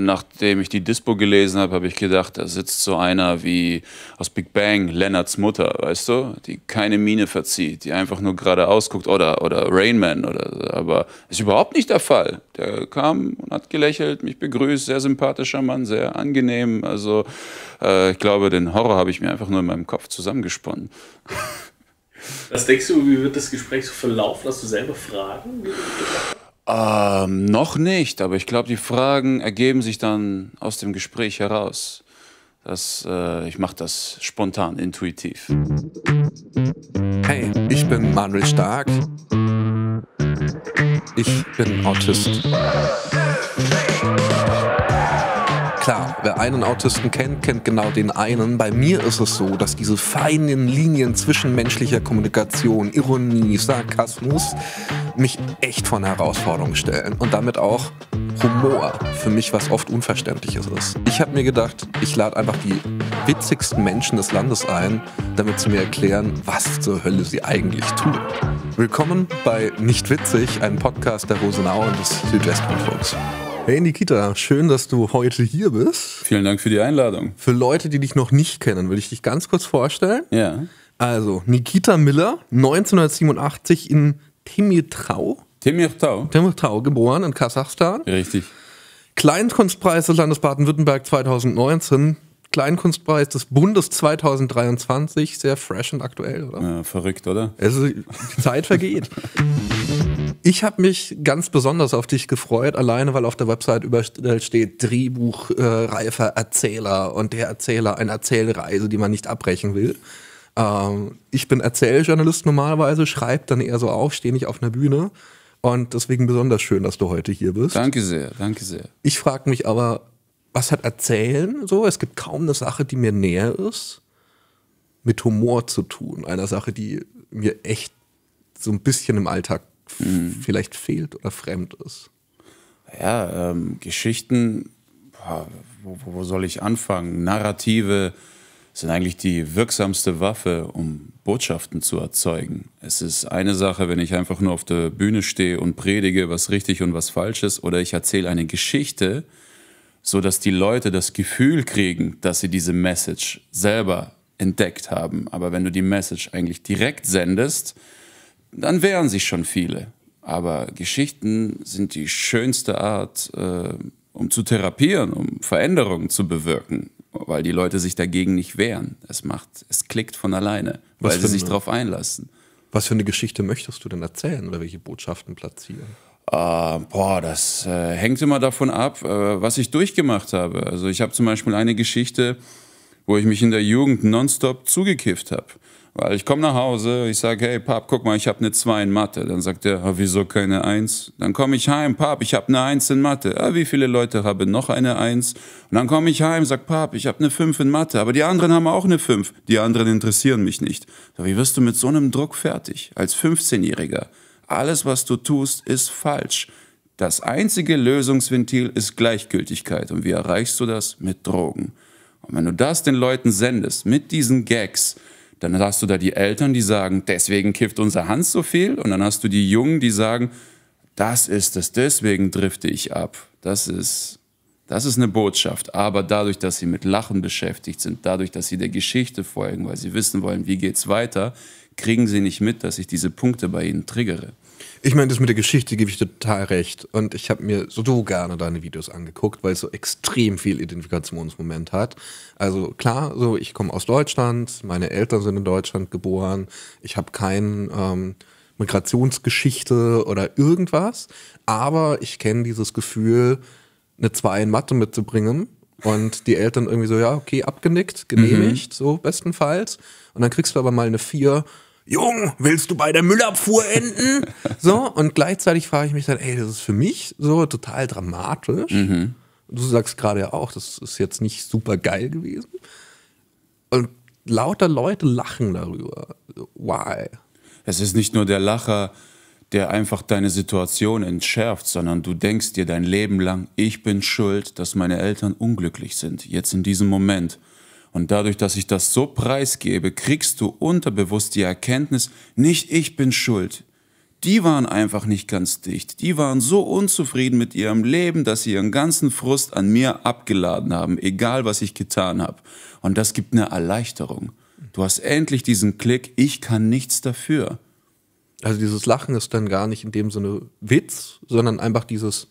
Nachdem ich die Dispo gelesen habe, habe ich gedacht, da sitzt so einer wie aus Big Bang, Lennarts Mutter, weißt du, die keine Miene verzieht, die einfach nur geradeaus guckt oder, oder Man oder aber ist überhaupt nicht der Fall. Der kam und hat gelächelt, mich begrüßt, sehr sympathischer Mann, sehr angenehm. Also äh, ich glaube, den Horror habe ich mir einfach nur in meinem Kopf zusammengesponnen. Was denkst du, wie wird das Gespräch so verlaufen? Hast du selber Fragen? Ähm, noch nicht, aber ich glaube, die Fragen ergeben sich dann aus dem Gespräch heraus. Das, äh, ich mache das spontan, intuitiv. Hey, ich bin Manuel Stark. Ich bin Autist. Klar, wer einen Autisten kennt, kennt genau den einen. Bei mir ist es so, dass diese feinen Linien zwischen menschlicher Kommunikation, Ironie, Sarkasmus mich echt von Herausforderungen stellen und damit auch Humor für mich, was oft Unverständliches ist. Ich habe mir gedacht, ich lade einfach die witzigsten Menschen des Landes ein, damit sie mir erklären, was zur Hölle sie eigentlich tun. Willkommen bei Nicht Witzig, einem Podcast der Rosenau und des Südwestrundfunks. Hey Nikita, schön, dass du heute hier bist. Vielen Dank für die Einladung. Für Leute, die dich noch nicht kennen, will ich dich ganz kurz vorstellen. Ja. Also, Nikita Miller, 1987 in Temirtau. Temirtau. Temirtau, geboren in Kasachstan. Richtig. Kleinkunstpreis des Landes Baden-Württemberg 2019. Kleinkunstpreis des Bundes 2023. Sehr fresh und aktuell, oder? Ja, verrückt, oder? Also, die Zeit vergeht. Ich habe mich ganz besonders auf dich gefreut, alleine weil auf der Website überall steht Drehbuchreifer äh, Erzähler und der Erzähler eine Erzählreise, die man nicht abbrechen will. Ähm, ich bin Erzähljournalist normalerweise, schreibe dann eher so auf, stehe nicht auf einer Bühne. Und deswegen besonders schön, dass du heute hier bist. Danke sehr, danke sehr. Ich frage mich aber, was hat Erzählen so? Es gibt kaum eine Sache, die mir näher ist, mit Humor zu tun. Eine Sache, die mir echt so ein bisschen im Alltag mhm. vielleicht fehlt oder fremd ist? Ja, ähm, Geschichten, wo, wo, soll ich anfangen? Narrative sind eigentlich die wirksamste Waffe, um Botschaften zu erzeugen. Es ist eine Sache, wenn ich einfach nur auf der Bühne stehe und predige, was richtig und was falsch ist, oder ich erzähle eine Geschichte, sodass die Leute das Gefühl kriegen, dass sie diese Message selber entdeckt haben. Aber wenn du die Message eigentlich direkt sendest, dann wären sich schon viele. Aber Geschichten sind die schönste Art, äh, um zu therapieren, um Veränderungen zu bewirken, weil die Leute sich dagegen nicht wehren. Es macht, es klickt von alleine, weil sie sich darauf einlassen. Was für eine Geschichte möchtest du denn erzählen oder welche Botschaften platzieren? Uh, boah, das äh, hängt immer davon ab, äh, was ich durchgemacht habe. Also ich habe zum Beispiel eine Geschichte, wo ich mich in der Jugend nonstop zugekifft habe. Weil ich komme nach Hause, ich sage, hey Pap, guck mal, ich habe eine 2 in Mathe. Dann sagt er, wieso keine 1? Dann komme ich heim, Pap, ich habe ne eine 1 in Mathe. Ah, wie viele Leute haben noch eine 1? Und dann komme ich heim, sag Pap, ich habe eine 5 in Mathe. Aber die anderen haben auch eine 5. Die anderen interessieren mich nicht. wie wirst du mit so einem Druck fertig? Als 15-Jähriger. Alles, was du tust, ist falsch. Das einzige Lösungsventil ist Gleichgültigkeit. Und wie erreichst du das? Mit Drogen. Und wenn du das den Leuten sendest, mit diesen Gags, dann hast du da die Eltern, die sagen, deswegen kifft unser Hans so viel. Und dann hast du die Jungen, die sagen, das ist es, deswegen drifte ich ab. Das ist, das ist eine Botschaft. Aber dadurch, dass sie mit Lachen beschäftigt sind, dadurch, dass sie der Geschichte folgen, weil sie wissen wollen, wie geht's weiter, kriegen sie nicht mit, dass ich diese Punkte bei ihnen triggere. Ich meine, das mit der Geschichte gebe ich total recht. Und ich habe mir so gerne deine Videos angeguckt, weil es so extrem viel Identifikationsmoment hat. Also klar, so ich komme aus Deutschland, meine Eltern sind in Deutschland geboren, ich habe keine ähm, Migrationsgeschichte oder irgendwas, aber ich kenne dieses Gefühl, eine 2 in Mathe mitzubringen und die Eltern irgendwie so, ja, okay, abgenickt, genehmigt, mhm. so bestenfalls. Und dann kriegst du aber mal eine 4 Jung, willst du bei der Müllabfuhr enden? so, und gleichzeitig frage ich mich dann, ey, das ist für mich so total dramatisch. Mhm. Du sagst gerade ja auch, das ist jetzt nicht super geil gewesen. Und lauter Leute lachen darüber. Why? Es ist nicht nur der Lacher, der einfach deine Situation entschärft, sondern du denkst dir dein Leben lang, ich bin schuld, dass meine Eltern unglücklich sind, jetzt in diesem Moment. Und dadurch, dass ich das so preisgebe, kriegst du unterbewusst die Erkenntnis, nicht ich bin schuld. Die waren einfach nicht ganz dicht. Die waren so unzufrieden mit ihrem Leben, dass sie ihren ganzen Frust an mir abgeladen haben, egal was ich getan habe. Und das gibt eine Erleichterung. Du hast endlich diesen Klick, ich kann nichts dafür. Also dieses Lachen ist dann gar nicht in dem Sinne Witz, sondern einfach dieses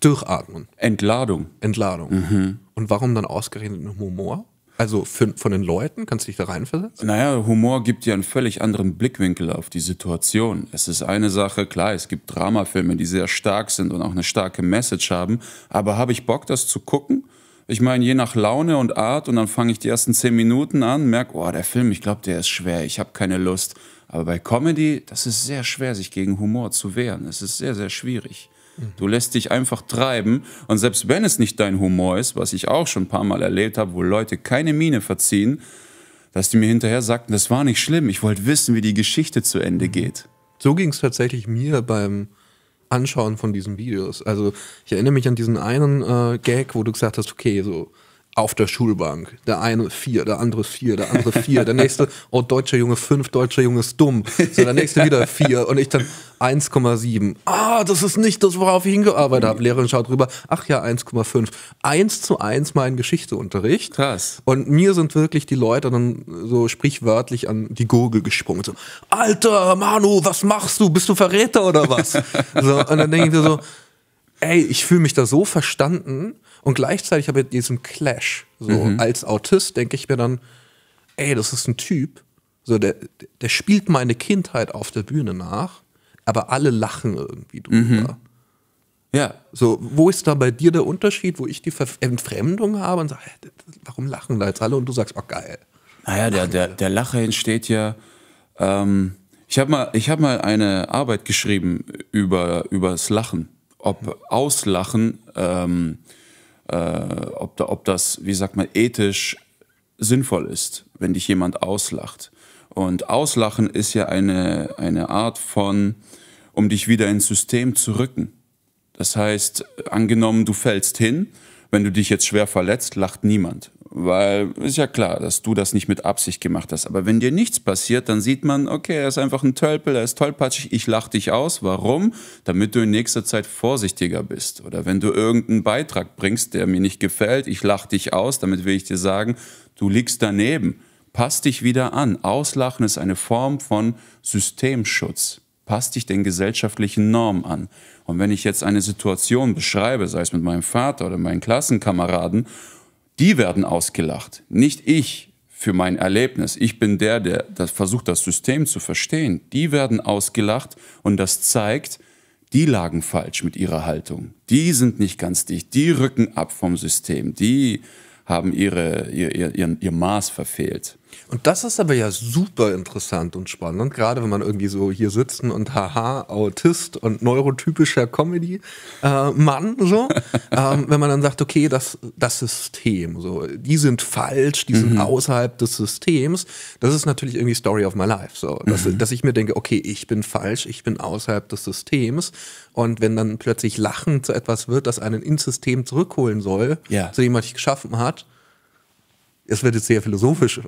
Durchatmen. Entladung. Entladung. Mhm. Und warum dann ausgerechnet mit Humor? Also für, von den Leuten? Kannst du dich da reinversetzen? Naja, Humor gibt ja einen völlig anderen Blickwinkel auf die Situation. Es ist eine Sache, klar, es gibt Dramafilme, die sehr stark sind und auch eine starke Message haben. Aber habe ich Bock, das zu gucken? Ich meine, je nach Laune und Art und dann fange ich die ersten zehn Minuten an, merke, oh, der Film, ich glaube, der ist schwer, ich habe keine Lust. Aber bei Comedy, das ist sehr schwer, sich gegen Humor zu wehren. Es ist sehr, sehr schwierig. Du lässt dich einfach treiben und selbst wenn es nicht dein Humor ist, was ich auch schon ein paar Mal erlebt habe, wo Leute keine Miene verziehen, dass die mir hinterher sagten, das war nicht schlimm, ich wollte wissen, wie die Geschichte zu Ende geht. So ging es tatsächlich mir beim Anschauen von diesen Videos. Also ich erinnere mich an diesen einen äh, Gag, wo du gesagt hast, okay, so auf der Schulbank. Der eine vier, der andere vier, der andere vier, der nächste, oh, deutscher Junge fünf, deutscher Junge ist dumm. So, der nächste wieder vier und ich dann 1,7. Ah, das ist nicht das, worauf ich hingearbeitet habe. Lehrerin schaut rüber, ach ja, 1,5. Eins zu eins mein Geschichteunterricht. Krass. Und mir sind wirklich die Leute dann so sprichwörtlich an die Gurgel gesprungen. So, Alter, Manu, was machst du? Bist du Verräter oder was? so, und dann denke ich mir so, ey, ich fühle mich da so verstanden und gleichzeitig habe ich diesen Clash. So mhm. als Autist denke ich mir dann, ey, das ist ein Typ, so der, der spielt meine Kindheit auf der Bühne nach, aber alle lachen irgendwie drüber. Mhm. Ja. So, wo ist da bei dir der Unterschied, wo ich die Ver Entfremdung habe und sage, warum lachen da jetzt alle? Und du sagst, oh geil. Naja, der, der, der Lacher entsteht ja. Ähm, ich habe mal, hab mal eine Arbeit geschrieben über, über das Lachen. Ob Auslachen ähm, äh, ob, da, ob das, wie sagt man, ethisch sinnvoll ist, wenn dich jemand auslacht. Und Auslachen ist ja eine, eine Art von, um dich wieder ins System zu rücken. Das heißt, angenommen, du fällst hin, wenn du dich jetzt schwer verletzt, lacht niemand. Weil ist ja klar, dass du das nicht mit Absicht gemacht hast. Aber wenn dir nichts passiert, dann sieht man, okay, er ist einfach ein Tölpel, er ist tollpatschig, ich lach dich aus. Warum? Damit du in nächster Zeit vorsichtiger bist. Oder wenn du irgendeinen Beitrag bringst, der mir nicht gefällt, ich lach dich aus, damit will ich dir sagen, du liegst daneben. Pass dich wieder an. Auslachen ist eine Form von Systemschutz. Pass dich den gesellschaftlichen Normen an. Und wenn ich jetzt eine Situation beschreibe, sei es mit meinem Vater oder meinen Klassenkameraden, die werden ausgelacht, nicht ich für mein Erlebnis. Ich bin der, der das versucht, das System zu verstehen. Die werden ausgelacht und das zeigt, die lagen falsch mit ihrer Haltung. Die sind nicht ganz dicht. Die rücken ab vom System. Die haben ihre, ihr, ihr, ihr, ihr Maß verfehlt. Und das ist aber ja super interessant und spannend, gerade wenn man irgendwie so hier sitzen und haha, Autist und neurotypischer Comedy-Mann, äh, so. ähm, wenn man dann sagt, okay, das, das System, so, die sind falsch, die mhm. sind außerhalb des Systems, das ist natürlich irgendwie Story of my life, so. Dass, mhm. dass ich mir denke, okay, ich bin falsch, ich bin außerhalb des Systems. Und wenn dann plötzlich Lachen zu etwas wird, das einen ins System zurückholen soll, ja. zu dem, was ich geschaffen hat, es wird jetzt sehr philosophisch,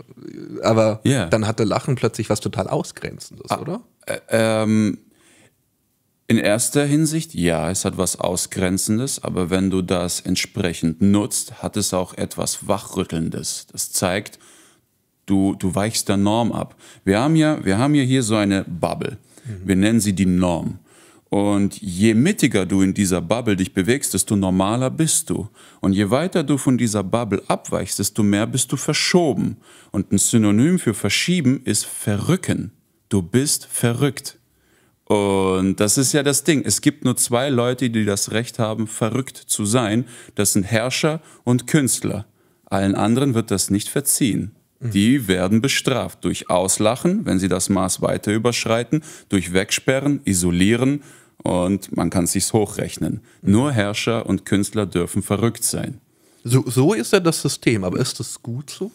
aber yeah. dann hatte Lachen plötzlich was total Ausgrenzendes, ah, oder? Äh, ähm, in erster Hinsicht, ja, es hat was Ausgrenzendes, aber wenn du das entsprechend nutzt, hat es auch etwas Wachrüttelndes. Das zeigt, du, du weichst der Norm ab. Wir haben ja, wir haben ja hier so eine Bubble. Mhm. Wir nennen sie die Norm. Und je mittiger du in dieser Bubble dich bewegst, desto normaler bist du. Und je weiter du von dieser Bubble abweichst, desto mehr bist du verschoben. Und ein Synonym für verschieben ist verrücken. Du bist verrückt. Und das ist ja das Ding. Es gibt nur zwei Leute, die das Recht haben, verrückt zu sein. Das sind Herrscher und Künstler. Allen anderen wird das nicht verziehen. Mhm. Die werden bestraft durch Auslachen, wenn sie das Maß weiter überschreiten, durch Wegsperren, Isolieren und man kann sich's hochrechnen. Nur Herrscher und Künstler dürfen verrückt sein. So, so ist ja das System, aber ist das gut so?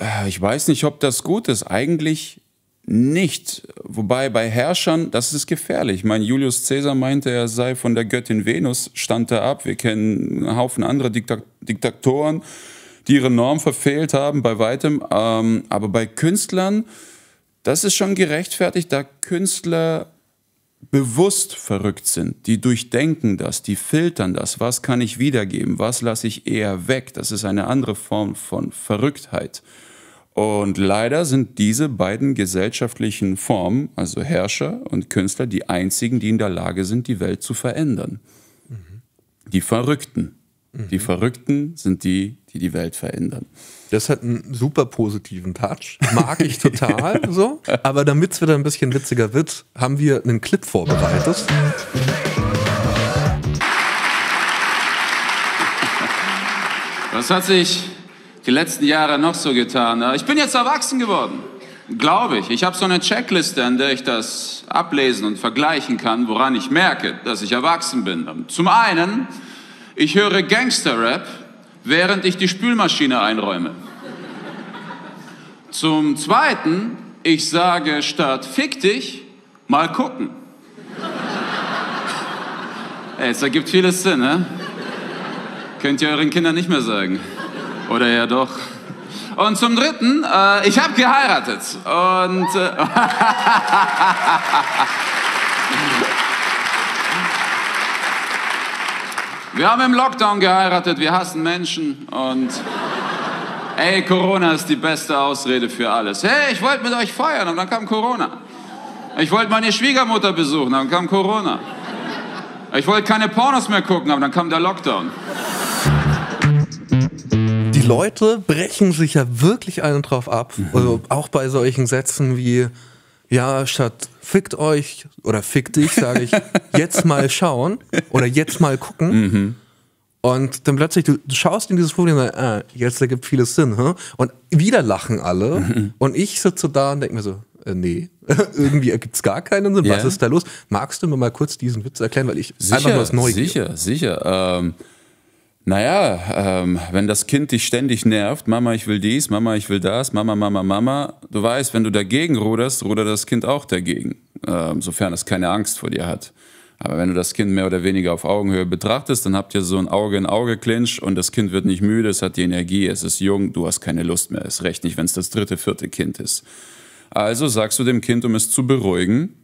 Äh, ich weiß nicht, ob das gut ist. Eigentlich nicht. Wobei bei Herrschern, das ist gefährlich. Mein Julius Caesar meinte, er sei von der Göttin Venus, stand er ab. Wir kennen einen Haufen anderer Diktat Diktatoren, die ihre Norm verfehlt haben, bei weitem. Ähm, aber bei Künstlern, das ist schon gerechtfertigt, da Künstler bewusst verrückt sind, die durchdenken das, die filtern das, was kann ich wiedergeben, was lasse ich eher weg, das ist eine andere Form von Verrücktheit. Und leider sind diese beiden gesellschaftlichen Formen, also Herrscher und Künstler, die einzigen, die in der Lage sind, die Welt zu verändern. Mhm. Die Verrückten. Mhm. Die Verrückten sind die, die die Welt verändern. Das hat einen super positiven Touch. Mag ich total so. Aber damit es wieder ein bisschen witziger wird, haben wir einen Clip vorbereitet. Was hat sich die letzten Jahre noch so getan? Ich bin jetzt erwachsen geworden. Glaube ich. Ich habe so eine Checkliste, an der ich das ablesen und vergleichen kann, woran ich merke, dass ich erwachsen bin. Zum einen, ich höre Gangsterrap während ich die Spülmaschine einräume. Zum Zweiten, ich sage statt fick dich, mal gucken. Ey, es ergibt vieles Sinn, ne? Könnt ihr euren Kindern nicht mehr sagen. Oder ja doch. Und zum Dritten, äh, ich habe geheiratet. Und... Äh, Wir haben im Lockdown geheiratet, wir hassen Menschen und ey, Corona ist die beste Ausrede für alles. Hey, ich wollte mit euch feiern und dann kam Corona. Ich wollte meine Schwiegermutter besuchen, dann kam Corona. Ich wollte keine Pornos mehr gucken, aber dann kam der Lockdown. Die Leute brechen sich ja wirklich einen drauf ab. Mhm. Also auch bei solchen Sätzen wie, ja, statt fickt euch oder fick dich, sage ich, jetzt mal schauen oder jetzt mal gucken. Mhm. Und dann plötzlich, du, du schaust in dieses Problem und sagst, ah, äh, jetzt ergibt vieles Sinn. Huh? Und wieder lachen alle. Mhm. Und ich sitze da und denke mir so, äh, nee, irgendwie ergibt es gar keinen Sinn. Yeah. Was ist da los? Magst du mir mal kurz diesen Witz erklären, weil ich sicher, einfach was neu Sicher, sicher. Ähm naja, ähm, wenn das Kind dich ständig nervt, Mama, ich will dies, Mama, ich will das, Mama, Mama, Mama, du weißt, wenn du dagegen ruderst, rudert das Kind auch dagegen, ähm, sofern es keine Angst vor dir hat. Aber wenn du das Kind mehr oder weniger auf Augenhöhe betrachtest, dann habt ihr so ein Auge-in-Auge-Clinch und das Kind wird nicht müde, es hat die Energie, es ist jung, du hast keine Lust mehr. Es reicht nicht, wenn es das dritte, vierte Kind ist. Also sagst du dem Kind, um es zu beruhigen,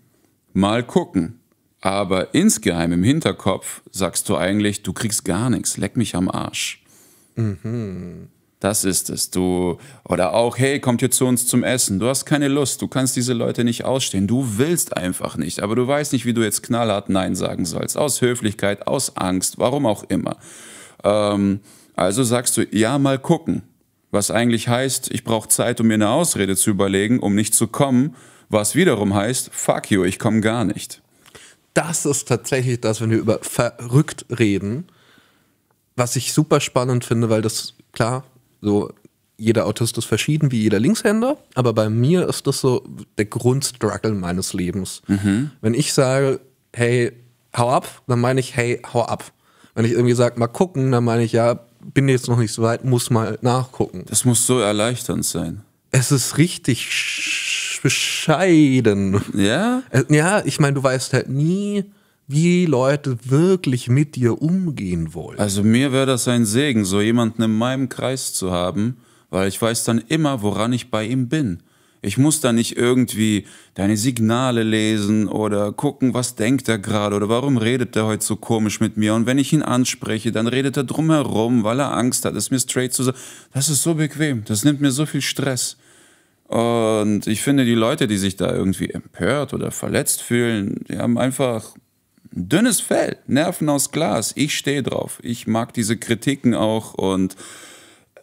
mal gucken aber insgeheim im Hinterkopf sagst du eigentlich, du kriegst gar nichts, leck mich am Arsch. Mhm. Das ist es. Du oder auch, hey, kommt hier zu uns zum Essen. Du hast keine Lust, du kannst diese Leute nicht ausstehen. Du willst einfach nicht, aber du weißt nicht, wie du jetzt knallhart Nein sagen sollst. Aus Höflichkeit, aus Angst, warum auch immer. Ähm, also sagst du, ja, mal gucken. Was eigentlich heißt, ich brauche Zeit, um mir eine Ausrede zu überlegen, um nicht zu kommen. Was wiederum heißt, fuck you, ich komme gar nicht das ist tatsächlich das, wenn wir über verrückt reden, was ich super spannend finde, weil das, klar, so jeder Autist ist verschieden wie jeder Linkshänder, aber bei mir ist das so der Grundstruggle meines Lebens. Mhm. Wenn ich sage, hey, hau ab, dann meine ich, hey, hau ab. Wenn ich irgendwie sage, mal gucken, dann meine ich, ja, bin jetzt noch nicht so weit, muss mal nachgucken. Das muss so erleichternd sein. Es ist richtig bescheiden. Ja? Äh, ja, ich meine, du weißt halt nie, wie Leute wirklich mit dir umgehen wollen. Also mir wäre das ein Segen, so jemanden in meinem Kreis zu haben, weil ich weiß dann immer, woran ich bei ihm bin. Ich muss da nicht irgendwie deine Signale lesen oder gucken, was denkt er gerade oder warum redet er heute so komisch mit mir. Und wenn ich ihn anspreche, dann redet er drumherum, weil er Angst hat, es mir straight zu sagen. Das ist so bequem, das nimmt mir so viel Stress. Und ich finde, die Leute, die sich da irgendwie empört oder verletzt fühlen, die haben einfach ein dünnes Fell, Nerven aus Glas. Ich stehe drauf. Ich mag diese Kritiken auch und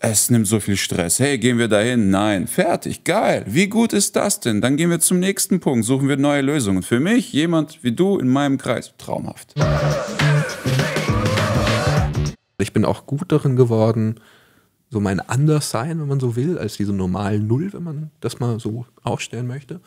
es nimmt so viel Stress. Hey, gehen wir dahin? Nein. Fertig. Geil. Wie gut ist das denn? Dann gehen wir zum nächsten Punkt. Suchen wir neue Lösungen. Für mich, jemand wie du in meinem Kreis, traumhaft. Ich bin auch gut darin geworden, so mein Anderssein, wenn man so will, als diese normalen Null, wenn man das mal so aufstellen möchte,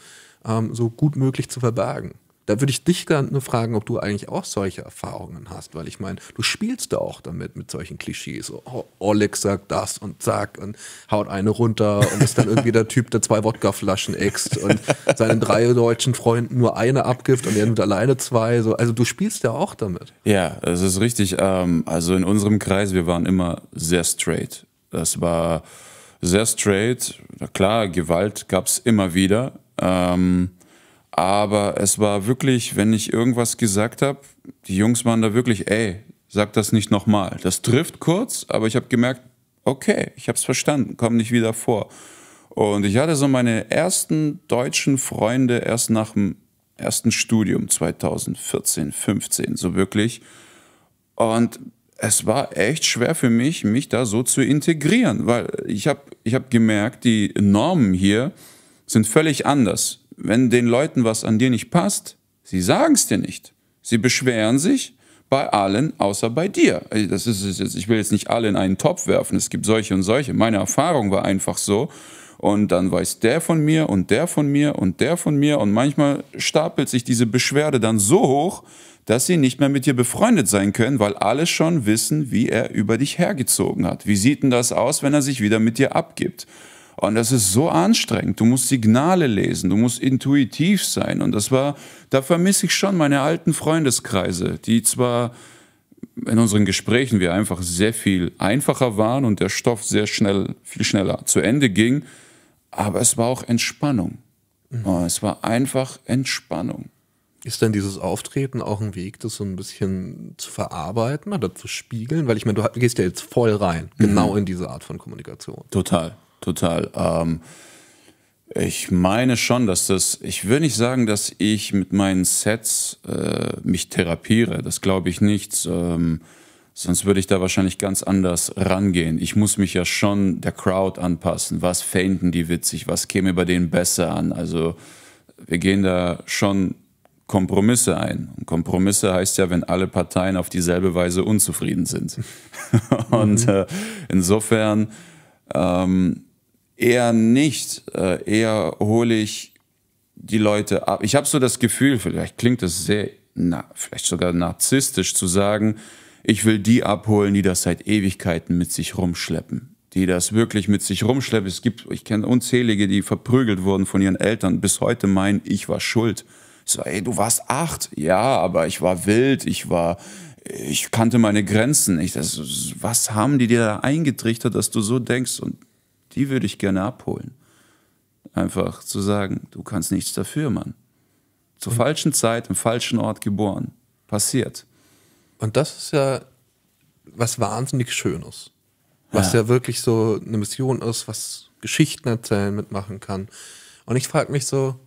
ähm, so gut möglich zu verbergen. Da würde ich dich gerne fragen, ob du eigentlich auch solche Erfahrungen hast, weil ich meine, du spielst da auch damit mit solchen Klischees. So, oh, Oleg sagt das und zack und haut eine runter und ist dann irgendwie der Typ, der zwei Wodkaflaschen äxt und seinen drei deutschen Freunden nur eine abgibt und er nimmt alleine zwei. So. Also du spielst ja auch damit. Ja, es ist richtig. Ähm, also in unserem Kreis, wir waren immer sehr straight. Das war sehr straight. Klar, Gewalt gab es immer wieder. Ähm, aber es war wirklich, wenn ich irgendwas gesagt habe, die Jungs waren da wirklich, ey, sag das nicht nochmal. Das trifft kurz, aber ich habe gemerkt, okay, ich habe es verstanden, komm nicht wieder vor. Und ich hatte so meine ersten deutschen Freunde erst nach dem ersten Studium 2014, 15, so wirklich. Und es war echt schwer für mich, mich da so zu integrieren, weil ich habe ich hab gemerkt, die Normen hier sind völlig anders wenn den Leuten was an dir nicht passt, sie sagen es dir nicht. Sie beschweren sich bei allen außer bei dir. Das ist jetzt, ich will jetzt nicht alle in einen Topf werfen, es gibt solche und solche. Meine Erfahrung war einfach so. Und dann weiß der von mir und der von mir und der von mir. Und manchmal stapelt sich diese Beschwerde dann so hoch, dass sie nicht mehr mit dir befreundet sein können, weil alle schon wissen, wie er über dich hergezogen hat. Wie sieht denn das aus, wenn er sich wieder mit dir abgibt? Und das ist so anstrengend. Du musst Signale lesen, du musst intuitiv sein. Und das war, da vermisse ich schon meine alten Freundeskreise, die zwar in unseren Gesprächen wir einfach sehr viel einfacher waren und der Stoff sehr schnell, viel schneller zu Ende ging, aber es war auch Entspannung. Mhm. Oh, es war einfach Entspannung. Ist denn dieses Auftreten auch ein Weg, das so ein bisschen zu verarbeiten oder zu spiegeln? Weil ich meine, du gehst ja jetzt voll rein, mhm. genau mhm. in diese Art von Kommunikation. Total total. Ähm, ich meine schon, dass das, ich will nicht sagen, dass ich mit meinen Sets äh, mich therapiere. Das glaube ich nicht. Ähm, sonst würde ich da wahrscheinlich ganz anders rangehen. Ich muss mich ja schon der Crowd anpassen. Was fänden die witzig? Was käme bei denen besser an? Also wir gehen da schon Kompromisse ein. Und Kompromisse heißt ja, wenn alle Parteien auf dieselbe Weise unzufrieden sind. Und mhm. äh, insofern ähm, eher nicht. Äh, eher hole ich die Leute ab. Ich habe so das Gefühl, vielleicht klingt das sehr, na, vielleicht sogar narzisstisch zu sagen, ich will die abholen, die das seit Ewigkeiten mit sich rumschleppen. Die das wirklich mit sich rumschleppen. Es gibt, ich kenne unzählige, die verprügelt wurden von ihren Eltern, bis heute meinen, ich war schuld. so, ey, du warst acht. Ja, aber ich war wild, ich war, ich kannte meine Grenzen nicht. Das, was haben die dir da eingetrichtert, dass du so denkst? Und die würde ich gerne abholen. Einfach zu sagen, du kannst nichts dafür, Mann. Zur mhm. falschen Zeit, im falschen Ort geboren. Passiert. Und das ist ja was wahnsinnig Schönes. Was ja. ja wirklich so eine Mission ist, was Geschichten erzählen mitmachen kann. Und ich frage mich so,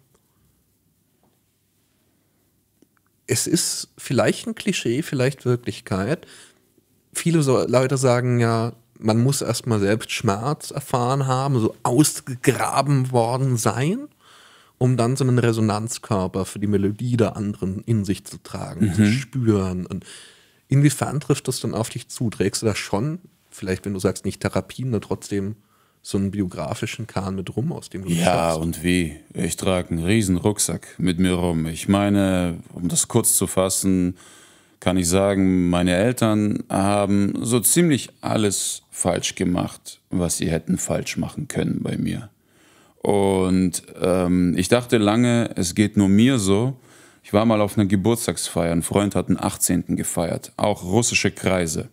es ist vielleicht ein Klischee, vielleicht Wirklichkeit. Viele so Leute sagen ja, man muss erstmal selbst Schmerz erfahren haben, so ausgegraben worden sein, um dann so einen Resonanzkörper für die Melodie der anderen in sich zu tragen, mhm. zu spüren. Und inwiefern trifft das dann auf dich zu? Trägst du da schon, vielleicht wenn du sagst, nicht Therapien, aber trotzdem so einen biografischen Kahn mit rum, aus dem du Ja, schaffst. und wie? Ich trage einen riesen Rucksack mit mir rum. Ich meine, um das kurz zu fassen, kann ich sagen, meine Eltern haben so ziemlich alles falsch gemacht, was sie hätten falsch machen können bei mir. Und ähm, ich dachte lange, es geht nur mir so. Ich war mal auf einer Geburtstagsfeier, ein Freund hat einen 18. gefeiert, auch russische Kreise.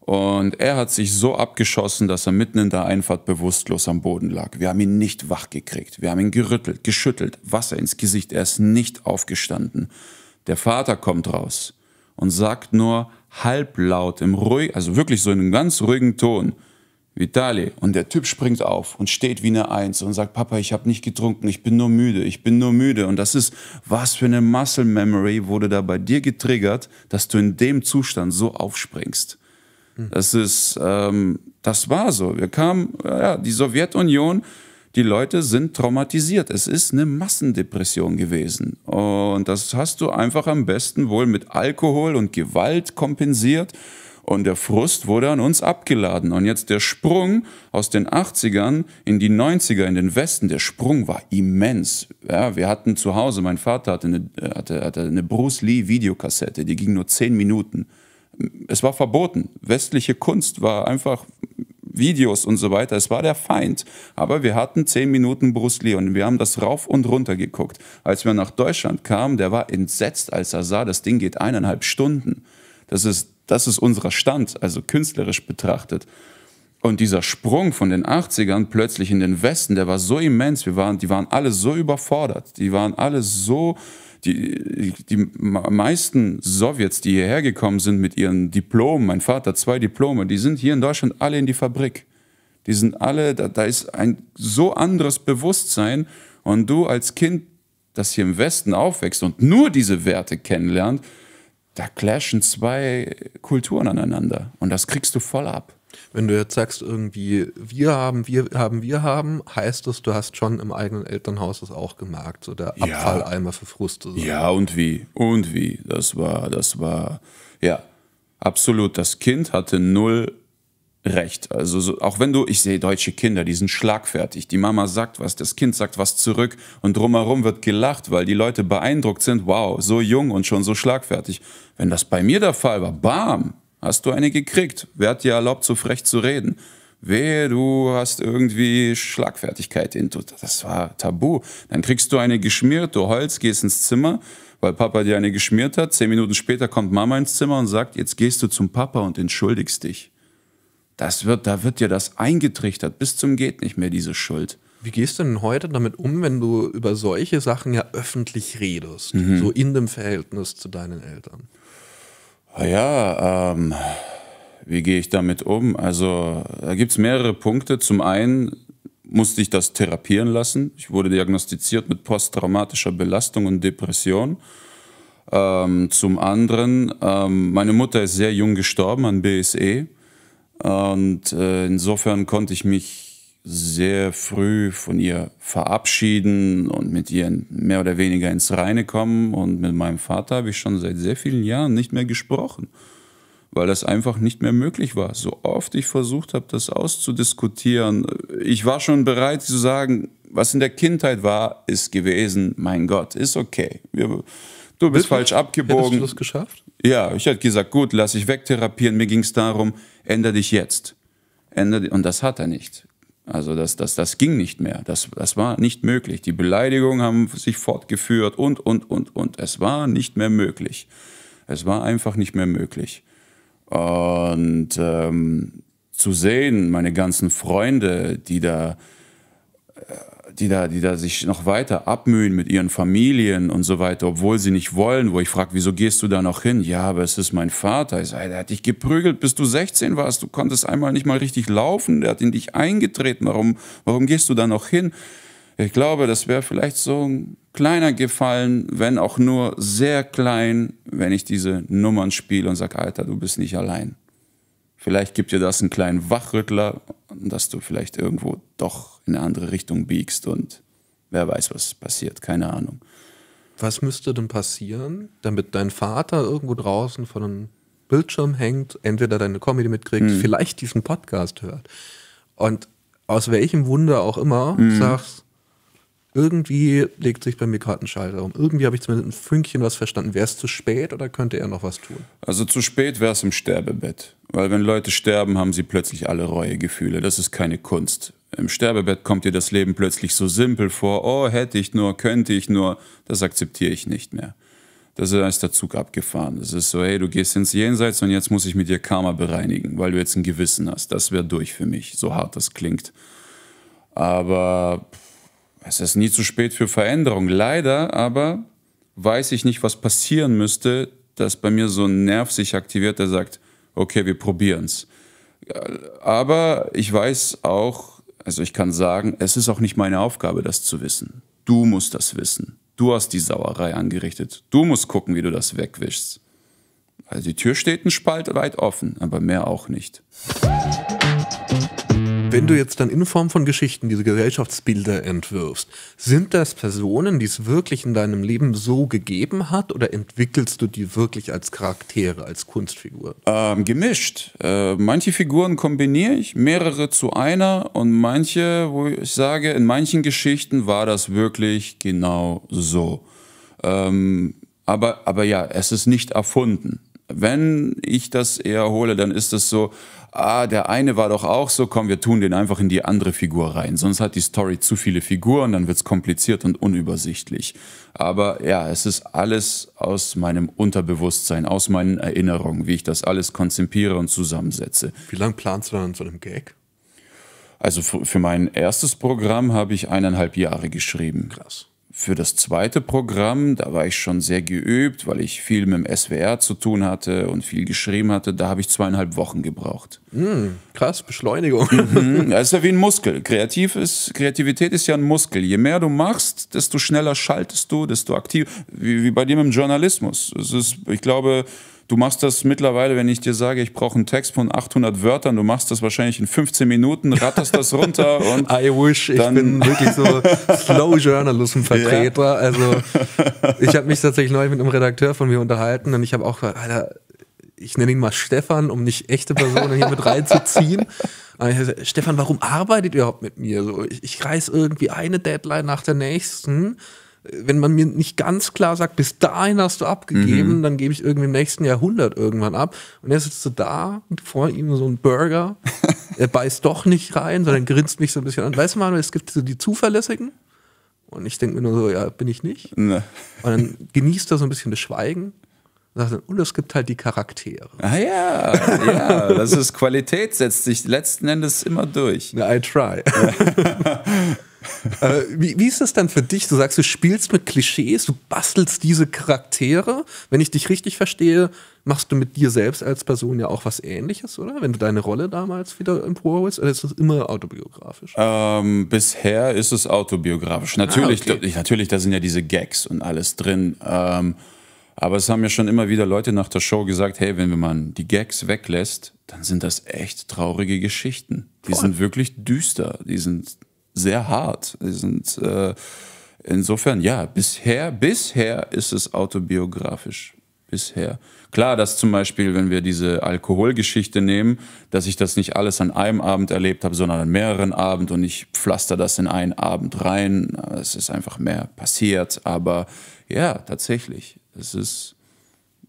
Und er hat sich so abgeschossen, dass er mitten in der Einfahrt bewusstlos am Boden lag. Wir haben ihn nicht wach gekriegt. Wir haben ihn gerüttelt, geschüttelt, Wasser ins Gesicht. Er ist nicht aufgestanden. Der Vater kommt raus und sagt nur halblaut im ruhig, also wirklich so in einem ganz ruhigen Ton, Vitali. Und der Typ springt auf und steht wie eine Eins und sagt, Papa, ich habe nicht getrunken, ich bin nur müde, ich bin nur müde. Und das ist, was für eine Muscle Memory wurde da bei dir getriggert, dass du in dem Zustand so aufspringst. Hm. Das ist, ähm, das war so. Wir kamen, ja, die Sowjetunion die Leute sind traumatisiert. Es ist eine Massendepression gewesen. Und das hast du einfach am besten wohl mit Alkohol und Gewalt kompensiert. Und der Frust wurde an uns abgeladen. Und jetzt der Sprung aus den 80ern in die 90er, in den Westen, der Sprung war immens. Ja, wir hatten zu Hause, mein Vater hatte eine, hatte, hatte eine Bruce Lee Videokassette, die ging nur 10 Minuten. Es war verboten. Westliche Kunst war einfach Videos und so weiter. Es war der Feind. Aber wir hatten zehn Minuten Bruce Lee und wir haben das rauf und runter geguckt. Als wir nach Deutschland kamen, der war entsetzt, als er sah, das Ding geht eineinhalb Stunden. Das ist, das ist unser Stand, also künstlerisch betrachtet. Und dieser Sprung von den 80ern plötzlich in den Westen, der war so immens. Wir waren, die waren alle so überfordert. Die waren alle so, die, die meisten Sowjets, die hierher gekommen sind mit ihren Diplomen, mein Vater zwei Diplome, die sind hier in Deutschland alle in die Fabrik. Die sind alle, da, da ist ein so anderes Bewusstsein und du als Kind, das hier im Westen aufwächst und nur diese Werte kennenlernt, da clashen zwei Kulturen aneinander und das kriegst du voll ab. Wenn du jetzt sagst, irgendwie wir haben, wir haben, wir haben, heißt das, du hast schon im eigenen Elternhaus das auch gemerkt, so der ja. Abfalleimer für Frust. So. Ja, und wie, und wie. Das war, das war, ja, absolut. Das Kind hatte null Recht. Also so, auch wenn du, ich sehe deutsche Kinder, die sind schlagfertig. Die Mama sagt was, das Kind sagt was zurück und drumherum wird gelacht, weil die Leute beeindruckt sind, wow, so jung und schon so schlagfertig. Wenn das bei mir der Fall war, bam, Hast du eine gekriegt? Wer hat dir erlaubt, so frech zu reden? Wehe, du hast irgendwie Schlagfertigkeit in into. Das war tabu. Dann kriegst du eine geschmiert, du heulst, gehst ins Zimmer, weil Papa dir eine geschmiert hat. Zehn Minuten später kommt Mama ins Zimmer und sagt, jetzt gehst du zum Papa und entschuldigst dich. Das wird, da wird dir das eingetrichtert, bis zum geht nicht mehr, diese Schuld. Wie gehst du denn heute damit um, wenn du über solche Sachen ja öffentlich redest, mhm. so in dem Verhältnis zu deinen Eltern? Ah ja, ähm, wie gehe ich damit um? Also da gibt es mehrere Punkte. Zum einen musste ich das therapieren lassen. Ich wurde diagnostiziert mit posttraumatischer Belastung und Depression. Ähm, zum anderen, ähm, meine Mutter ist sehr jung gestorben an BSE und äh, insofern konnte ich mich sehr früh von ihr verabschieden und mit ihr mehr oder weniger ins Reine kommen. Und mit meinem Vater habe ich schon seit sehr vielen Jahren nicht mehr gesprochen, weil das einfach nicht mehr möglich war. So oft ich versucht habe, das auszudiskutieren, ich war schon bereit zu sagen, was in der Kindheit war, ist gewesen, mein Gott, ist okay. Wir, du bist Wirklich? falsch abgebogen. Hättest du das geschafft? Ja, ich hätte gesagt, gut, lass ich wegtherapieren. Mir ging es darum, ändere dich jetzt. und das hat er nicht. Also das, das, das ging nicht mehr. Das, das war nicht möglich. Die Beleidigungen haben sich fortgeführt und, und, und, und. Es war nicht mehr möglich. Es war einfach nicht mehr möglich. Und ähm, zu sehen, meine ganzen Freunde, die da... Äh, die da, die da sich noch weiter abmühen mit ihren Familien und so weiter, obwohl sie nicht wollen, wo ich frage, wieso gehst du da noch hin? Ja, aber es ist mein Vater. Ich sage, der hat dich geprügelt, bis du 16 warst. Du konntest einmal nicht mal richtig laufen. Der hat in dich eingetreten. Warum, warum gehst du da noch hin? Ich glaube, das wäre vielleicht so ein kleiner Gefallen, wenn auch nur sehr klein, wenn ich diese Nummern spiele und sage, Alter, du bist nicht allein. Vielleicht gibt dir das einen kleinen Wachrüttler, dass du vielleicht irgendwo doch in eine andere Richtung biegst und wer weiß, was passiert, keine Ahnung. Was müsste denn passieren, damit dein Vater irgendwo draußen von einem Bildschirm hängt, entweder deine Comedy mitkriegt, hm. vielleicht diesen Podcast hört und aus welchem Wunder auch immer hm. sagst, irgendwie legt sich bei mir gerade ein Schalter um. Irgendwie habe ich zumindest ein Fünkchen was verstanden. Wäre es zu spät oder könnte er noch was tun? Also zu spät wäre es im Sterbebett. Weil wenn Leute sterben, haben sie plötzlich alle Reuegefühle. Das ist keine Kunst. Im Sterbebett kommt dir das Leben plötzlich so simpel vor. Oh, hätte ich nur, könnte ich nur. Das akzeptiere ich nicht mehr. Das ist der Zug abgefahren. Das ist so, hey, du gehst ins Jenseits und jetzt muss ich mit dir Karma bereinigen, weil du jetzt ein Gewissen hast. Das wäre durch für mich, so hart das klingt. Aber es ist nie zu spät für Veränderung. Leider aber weiß ich nicht, was passieren müsste, dass bei mir so ein Nerv sich aktiviert, der sagt, okay, wir probieren's. Aber ich weiß auch, also ich kann sagen, es ist auch nicht meine Aufgabe, das zu wissen. Du musst das wissen. Du hast die Sauerei angerichtet. Du musst gucken, wie du das wegwischst. Also die Tür steht ein Spalt weit offen, aber mehr auch nicht. Wenn du mhm. jetzt dann in Form von Geschichten diese Gesellschaftsbilder entwirfst, sind das Personen, die es wirklich in deinem Leben so gegeben hat oder entwickelst du die wirklich als Charaktere, als Kunstfigur? Ähm, gemischt. Äh, manche Figuren kombiniere ich, mehrere zu einer und manche, wo ich sage, in manchen Geschichten war das wirklich genau so. Ähm, aber, aber ja, es ist nicht erfunden. Wenn ich das eher hole, dann ist es so ah, der eine war doch auch so, komm, wir tun den einfach in die andere Figur rein. Sonst hat die Story zu viele Figuren, dann wird's kompliziert und unübersichtlich. Aber ja, es ist alles aus meinem Unterbewusstsein, aus meinen Erinnerungen, wie ich das alles konzipiere und zusammensetze. Wie lange planst du dann so einem Gag? Also für mein erstes Programm habe ich eineinhalb Jahre geschrieben. Krass. Für das zweite Programm, da war ich schon sehr geübt, weil ich viel mit dem SWR zu tun hatte und viel geschrieben hatte. Da habe ich zweieinhalb Wochen gebraucht. Hm, krass, Beschleunigung. Mhm, das ist ja wie ein Muskel. Kreativ ist, Kreativität ist ja ein Muskel. Je mehr du machst, desto schneller schaltest du, desto aktiv. Wie, wie bei dir im Journalismus. Es ist, ich glaube, Du machst das mittlerweile, wenn ich dir sage, ich brauche einen Text von 800 Wörtern, du machst das wahrscheinlich in 15 Minuten, ratterst das runter und. I wish, ich bin wirklich so Slow Journalism Vertreter. Ja. Also, ich habe mich tatsächlich neu mit einem Redakteur von mir unterhalten und ich habe auch, gesagt, Alter, ich nenne ihn mal Stefan, um nicht echte Personen hier mit reinzuziehen. Sage, Stefan, warum arbeitet ihr überhaupt mit mir? So, ich, ich reiß irgendwie eine Deadline nach der nächsten wenn man mir nicht ganz klar sagt, bis dahin hast du abgegeben, mhm. dann gebe ich irgendwie im nächsten Jahrhundert irgendwann ab. Und er sitzt so da und vor ihm so ein Burger, er beißt doch nicht rein, sondern grinst mich so ein bisschen an. Weißt du, Manuel, es gibt so die Zuverlässigen. Und ich denke mir nur so, ja, bin ich nicht. Ne. Und dann genießt er so ein bisschen das Schweigen. und es gibt halt die Charaktere. Ah ja, ja, das ist Qualität, setzt sich letzten Endes immer durch. I try. äh, wie, wie, ist das dann für dich? Du sagst, du spielst mit Klischees, du bastelst diese Charaktere. Wenn ich dich richtig verstehe, machst du mit dir selbst als Person ja auch was Ähnliches, oder? Wenn du deine Rolle damals wieder im holst, oder ist das immer autobiografisch? Ähm, bisher ist es autobiografisch. Natürlich, ah, okay. natürlich, da sind ja diese Gags und alles drin. Ähm, aber es haben ja schon immer wieder Leute nach der Show gesagt, hey, wenn man die Gags weglässt, dann sind das echt traurige Geschichten. Die Voll. sind wirklich düster. Die sind sehr hart. Sie sind äh, insofern, ja, bisher, bisher ist es autobiografisch. Bisher. Klar, dass zum Beispiel, wenn wir diese Alkoholgeschichte nehmen, dass ich das nicht alles an einem Abend erlebt habe, sondern an mehreren Abend und ich pflaster das in einen Abend rein. Es ist einfach mehr passiert, aber ja, tatsächlich. Es ist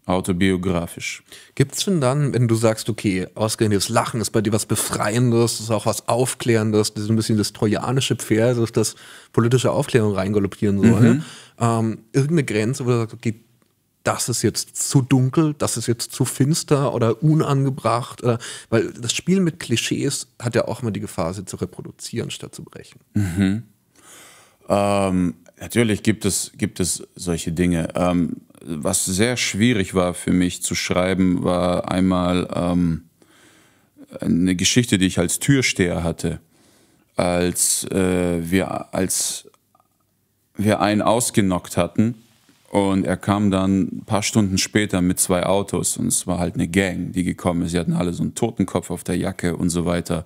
autobiografisch. Gibt es denn dann, wenn du sagst, okay, ausgehendes Lachen ist bei dir was Befreiendes, ist auch was Aufklärendes, das ist ein bisschen das trojanische Pferd, das, das politische Aufklärung reingaloppieren soll, mhm. ähm, irgendeine Grenze, wo du sagst, okay, das ist jetzt zu dunkel, das ist jetzt zu finster oder unangebracht, oder, weil das Spiel mit Klischees hat ja auch immer die Gefahr, sie zu reproduzieren statt zu brechen. Mhm. Ähm, natürlich gibt es, gibt es solche Dinge. Ähm, was sehr schwierig war für mich zu schreiben, war einmal ähm, eine Geschichte, die ich als Türsteher hatte. Als, äh, wir, als wir einen ausgenockt hatten und er kam dann ein paar Stunden später mit zwei Autos und es war halt eine Gang, die gekommen ist. Sie hatten alle so einen Totenkopf auf der Jacke und so weiter.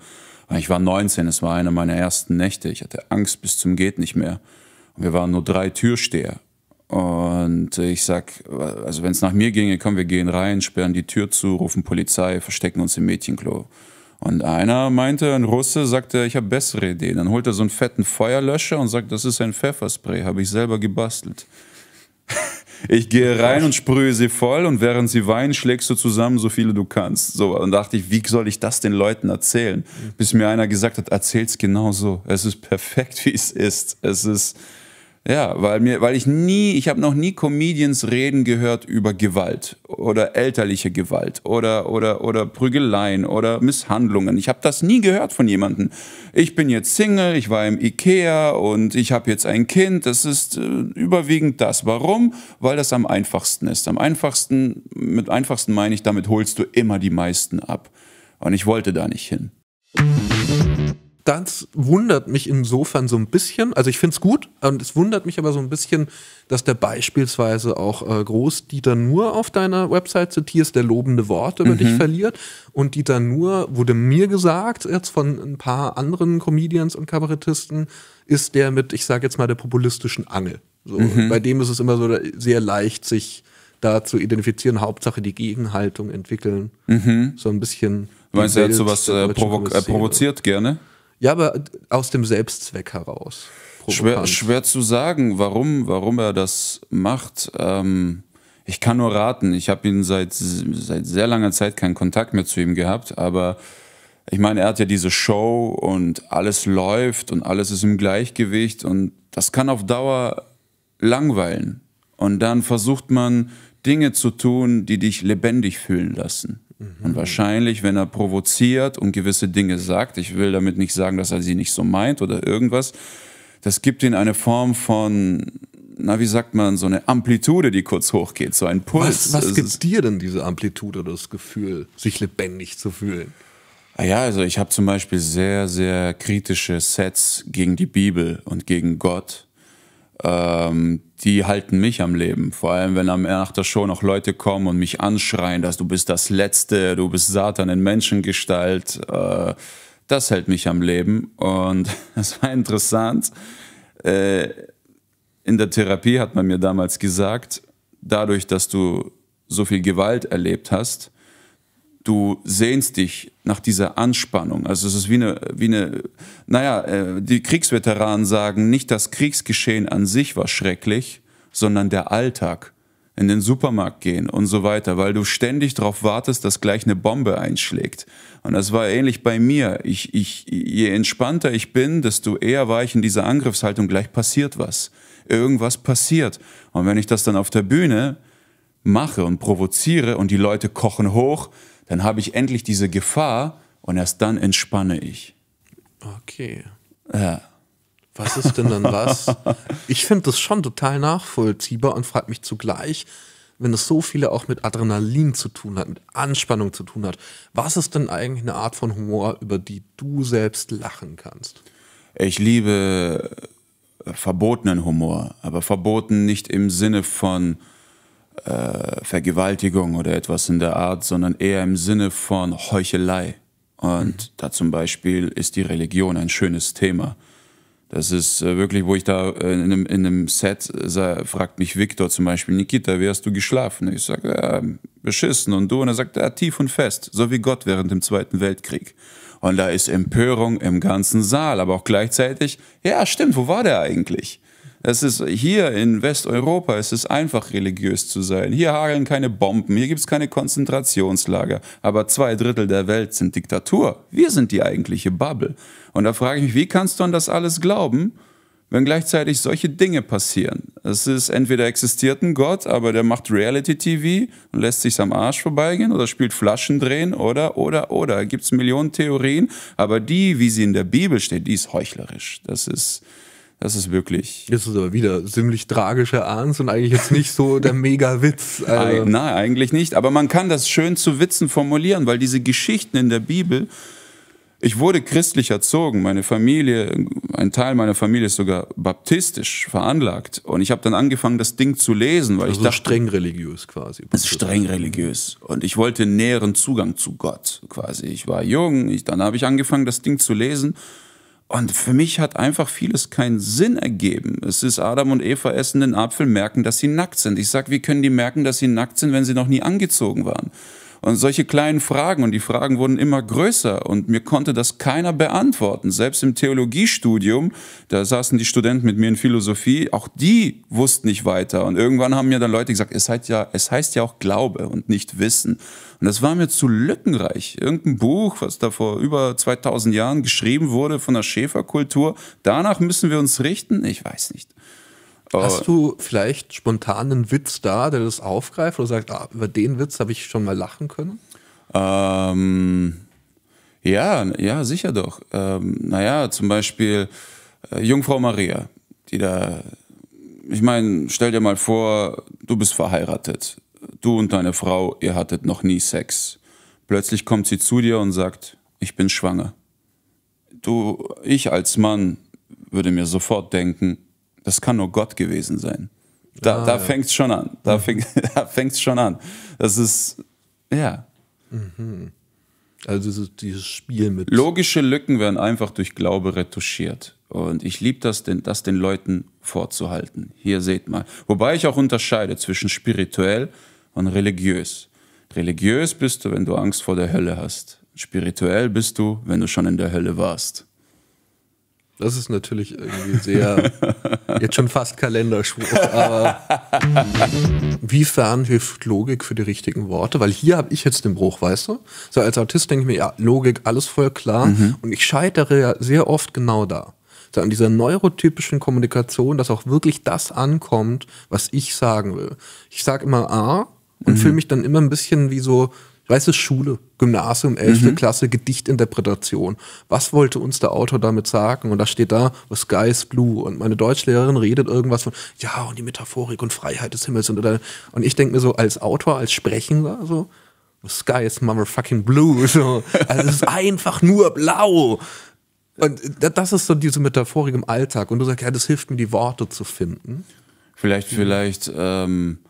Ich war 19, es war eine meiner ersten Nächte. Ich hatte Angst bis zum geht nicht mehr. Und wir waren nur drei Türsteher. Und ich sag, also wenn es nach mir ginge, komm, wir gehen rein, sperren die Tür zu, rufen Polizei, verstecken uns im Mädchenklo. Und einer meinte, ein Russe, sagte, ich habe bessere Ideen. Dann holt er so einen fetten Feuerlöscher und sagt, das ist ein Pfefferspray, habe ich selber gebastelt. ich gehe rein und sprühe sie voll und während sie weinen, schlägst du zusammen, so viele du kannst. So, und dachte ich, wie soll ich das den Leuten erzählen? Bis mir einer gesagt hat, erzähl's genau so. Es ist perfekt, wie es ist. Es ist ja, weil mir, weil ich nie, ich habe noch nie Comedians reden gehört über Gewalt oder elterliche Gewalt oder oder oder Prügeleien oder Misshandlungen. Ich habe das nie gehört von jemandem. Ich bin jetzt Single, ich war im Ikea und ich habe jetzt ein Kind. Das ist äh, überwiegend das. Warum? Weil das am einfachsten ist. Am einfachsten, mit einfachsten meine ich, damit holst du immer die meisten ab. Und ich wollte da nicht hin das wundert mich insofern so ein bisschen. Also ich finde es gut, und es wundert mich aber so ein bisschen, dass der beispielsweise auch äh, Dieter nur auf deiner Website zitierst, der lobende Worte über mhm. dich verliert. Und Dieter nur, wurde mir gesagt, jetzt von ein paar anderen Comedians und Kabarettisten, ist der mit, ich sage jetzt mal, der populistischen Angel. So, mhm. Bei dem ist es immer so sehr leicht, sich da zu identifizieren. Hauptsache die Gegenhaltung entwickeln. Mhm. So ein bisschen. Meinst du, er hat sowas äh, provo äh, provoziert gerne? Ja, aber aus dem Selbstzweck heraus. Schwer, schwer, zu sagen, warum, warum er das macht. Ähm, ich kann nur raten. Ich habe ihn seit, seit sehr langer Zeit keinen Kontakt mehr zu ihm gehabt, aber ich meine, er hat ja diese Show und alles läuft und alles ist im Gleichgewicht und das kann auf Dauer langweilen. Und dann versucht man Dinge zu tun, die dich lebendig fühlen lassen. Und mhm. wahrscheinlich, wenn er provoziert und gewisse Dinge sagt, ich will damit nicht sagen, dass er sie nicht so meint oder irgendwas, das gibt ihm eine Form von, na, wie sagt man, so eine Amplitude, die kurz hochgeht, so ein Puls. Was, was es gibt dir denn diese Amplitude oder das Gefühl, sich lebendig zu fühlen? Ah ja, also ich habe zum Beispiel sehr, sehr kritische Sets gegen die Bibel und gegen Gott ähm, die halten mich am Leben. Vor allem, wenn am nach der Show noch Leute kommen und mich anschreien, dass du bist das Letzte, du bist Satan in Menschengestalt. Äh, das hält mich am Leben. Und das war interessant. Äh, in der Therapie hat man mir damals gesagt, dadurch, dass du so viel Gewalt erlebt hast, du sehnst dich nach dieser Anspannung. Also es ist wie eine, wie eine, naja, äh, die Kriegsveteranen sagen, nicht das Kriegsgeschehen an sich war schrecklich, sondern der Alltag. In den Supermarkt gehen und so weiter, weil du ständig darauf wartest, dass gleich eine Bombe einschlägt. Und das war ähnlich bei mir. Ich, ich, je entspannter ich bin, desto eher war ich in dieser Angriffshaltung, gleich passiert was. Irgendwas passiert. Und wenn ich das dann auf der Bühne mache und provoziere und die Leute kochen hoch, dann habe ich endlich diese Gefahr und erst dann entspanne ich. Okay. Ja. Was ist denn dann was? ich finde das schon total nachvollziehbar und frage mich zugleich, wenn es so viele auch mit Adrenalin zu tun hat, mit Anspannung zu tun hat, was ist denn eigentlich eine Art von Humor, über die du selbst lachen kannst? Ich liebe äh, verbotenen Humor, aber verboten nicht im Sinne von äh, Vergewaltigung oder etwas in der Art, sondern eher im Sinne von Heuchelei. Und mhm. da zum Beispiel ist die Religion ein schönes Thema. Das ist äh, wirklich, wo ich da äh, in, einem, in einem, Set äh, sah, fragt mich Viktor zum Beispiel, Nikita, wie hast du geschlafen? Ich sage, ja, beschissen. Und du? Und er sagt, ja, tief und fest, so wie Gott während dem Zweiten Weltkrieg. Und da ist Empörung im ganzen Saal, aber auch gleichzeitig, ja, stimmt, wo war der eigentlich? Es ist hier in Westeuropa, es ist einfach religiös zu sein. Hier hageln keine Bomben, hier gibt es keine Konzentrationslager. Aber zwei Drittel der Welt sind Diktatur. Wir sind die eigentliche Bubble. Und da frage ich mich, wie kannst du an das alles glauben, wenn gleichzeitig solche Dinge passieren? Es ist entweder existiert ein Gott, aber der macht Reality-TV und lässt sich's am Arsch vorbeigehen oder spielt Flaschen drehen oder, oder, oder. Gibt es Millionen Theorien, aber die, wie sie in der Bibel steht, die ist heuchlerisch. Das ist das ist wirklich. Das ist aber wieder ziemlich tragischer Ernst und eigentlich jetzt nicht so der Mega-Witz. Also. Nein, eigentlich nicht. Aber man kann das schön zu Witzen formulieren, weil diese Geschichten in der Bibel. Ich wurde christlich erzogen. Meine Familie, ein Teil meiner Familie ist sogar baptistisch veranlagt. Und ich habe dann angefangen, das Ding zu lesen, weil also ich dachte. streng religiös quasi. Das ist streng religiös. Und ich wollte näheren Zugang zu Gott quasi. Ich war jung, ich, dann habe ich angefangen, das Ding zu lesen. Und für mich hat einfach vieles keinen Sinn ergeben. Es ist Adam und Eva essen den Apfel, merken, dass sie nackt sind. Ich sag, wie können die merken, dass sie nackt sind, wenn sie noch nie angezogen waren? Und solche kleinen Fragen, und die Fragen wurden immer größer und mir konnte das keiner beantworten. Selbst im Theologiestudium, da saßen die Studenten mit mir in Philosophie, auch die wussten nicht weiter. Und irgendwann haben mir dann Leute gesagt, es heißt ja, es heißt ja auch Glaube und nicht Wissen. Und das war mir zu lückenreich. Irgendein Buch, was da vor über 2000 Jahren geschrieben wurde von der Schäferkultur, danach müssen wir uns richten? Ich weiß nicht. Oh. Hast du vielleicht spontan einen Witz da, der das aufgreift oder sagt, ah, über den Witz habe ich schon mal lachen können? Ähm, ja, ja, sicher doch. Ähm, naja, zum Beispiel äh, Jungfrau Maria, die da, ich meine, stell dir mal vor, du bist verheiratet. Du und deine Frau, ihr hattet noch nie Sex. Plötzlich kommt sie zu dir und sagt, ich bin schwanger. Du, ich als Mann würde mir sofort denken, das kann nur Gott gewesen sein. Da, ah, da ja. fängt es schon an. Da mhm. fängt es schon an. Das ist, ja. Mhm. Also dieses Spiel mit. Logische Lücken werden einfach durch Glaube retuschiert. Und ich liebe das, den, das den Leuten vorzuhalten. Hier seht mal. Wobei ich auch unterscheide zwischen spirituell und religiös. Religiös bist du, wenn du Angst vor der Hölle hast. Spirituell bist du, wenn du schon in der Hölle warst. Das ist natürlich irgendwie sehr, jetzt schon fast Kalenderspruch, aber wie fern hilft Logik für die richtigen Worte? Weil hier habe ich jetzt den Bruch, weißt du? So als Autist denke ich mir, ja, Logik, alles voll klar. Mhm. Und ich scheitere ja sehr oft genau da. So an dieser neurotypischen Kommunikation, dass auch wirklich das ankommt, was ich sagen will. Ich sage immer A und mhm. fühle mich dann immer ein bisschen wie so Weißt du, Schule, Gymnasium, 11. Mhm. Klasse, Gedichtinterpretation. Was wollte uns der Autor damit sagen? Und da steht da, the sky is blue. Und meine Deutschlehrerin redet irgendwas von, ja, und die Metaphorik und Freiheit des Himmels. Und, und ich denke mir so, als Autor, als Sprechender, so, the sky is motherfucking blue. So, also es ist einfach nur blau. Und das ist so diese Metaphorik im Alltag. Und du sagst, ja, das hilft mir, die Worte zu finden. Vielleicht, vielleicht, ähm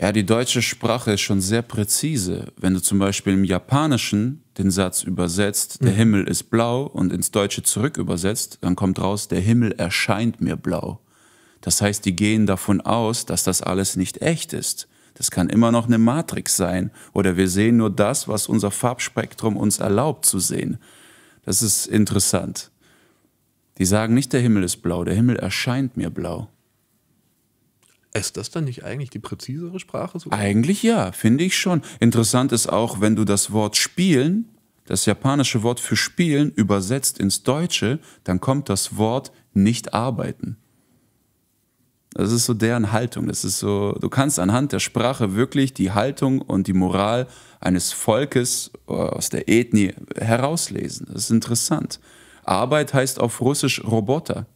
ja, die deutsche Sprache ist schon sehr präzise. Wenn du zum Beispiel im Japanischen den Satz übersetzt, der mhm. Himmel ist blau und ins Deutsche zurück übersetzt, dann kommt raus, der Himmel erscheint mir blau. Das heißt, die gehen davon aus, dass das alles nicht echt ist. Das kann immer noch eine Matrix sein oder wir sehen nur das, was unser Farbspektrum uns erlaubt zu sehen. Das ist interessant. Die sagen nicht, der Himmel ist blau, der Himmel erscheint mir blau. Ist das dann nicht eigentlich die präzisere Sprache? Sogar? Eigentlich ja, finde ich schon. Interessant ist auch, wenn du das Wort spielen, das japanische Wort für spielen, übersetzt ins Deutsche, dann kommt das Wort nicht arbeiten. Das ist so deren Haltung. Das ist so, du kannst anhand der Sprache wirklich die Haltung und die Moral eines Volkes äh, aus der Ethnie herauslesen. Das ist interessant. Arbeit heißt auf Russisch Roboter.